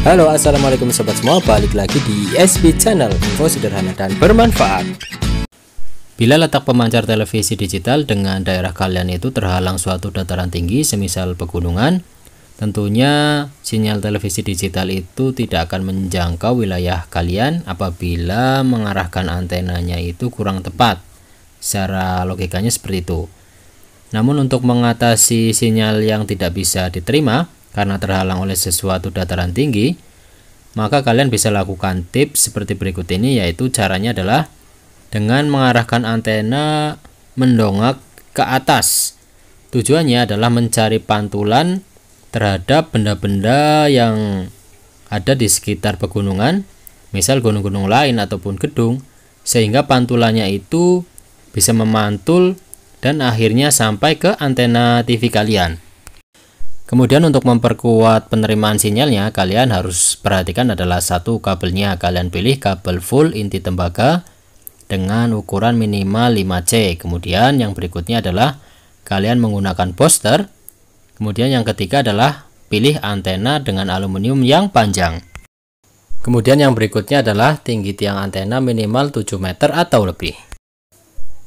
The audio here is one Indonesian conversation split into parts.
Halo assalamualaikum sobat semua balik lagi di SB Channel info sederhana dan bermanfaat Bila letak pemancar televisi digital dengan daerah kalian itu terhalang suatu dataran tinggi semisal pegunungan Tentunya sinyal televisi digital itu tidak akan menjangkau wilayah kalian apabila mengarahkan antenanya itu kurang tepat Secara logikanya seperti itu Namun untuk mengatasi sinyal yang tidak bisa diterima karena terhalang oleh sesuatu dataran tinggi, maka kalian bisa lakukan tips seperti berikut ini yaitu caranya adalah dengan mengarahkan antena mendongak ke atas. Tujuannya adalah mencari pantulan terhadap benda-benda yang ada di sekitar pegunungan, misal gunung-gunung lain ataupun gedung, sehingga pantulannya itu bisa memantul dan akhirnya sampai ke antena TV kalian. Kemudian untuk memperkuat penerimaan sinyalnya, kalian harus perhatikan adalah satu kabelnya. Kalian pilih kabel full inti tembaga dengan ukuran minimal 5C. Kemudian yang berikutnya adalah kalian menggunakan poster. Kemudian yang ketiga adalah pilih antena dengan aluminium yang panjang. Kemudian yang berikutnya adalah tinggi tiang antena minimal 7 meter atau lebih.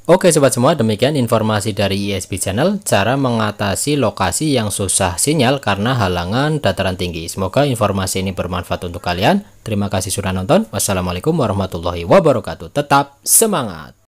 Oke sobat semua demikian informasi dari ISB Channel cara mengatasi lokasi yang susah sinyal karena halangan dataran tinggi. Semoga informasi ini bermanfaat untuk kalian. Terima kasih sudah nonton. Wassalamualaikum warahmatullahi wabarakatuh. Tetap semangat.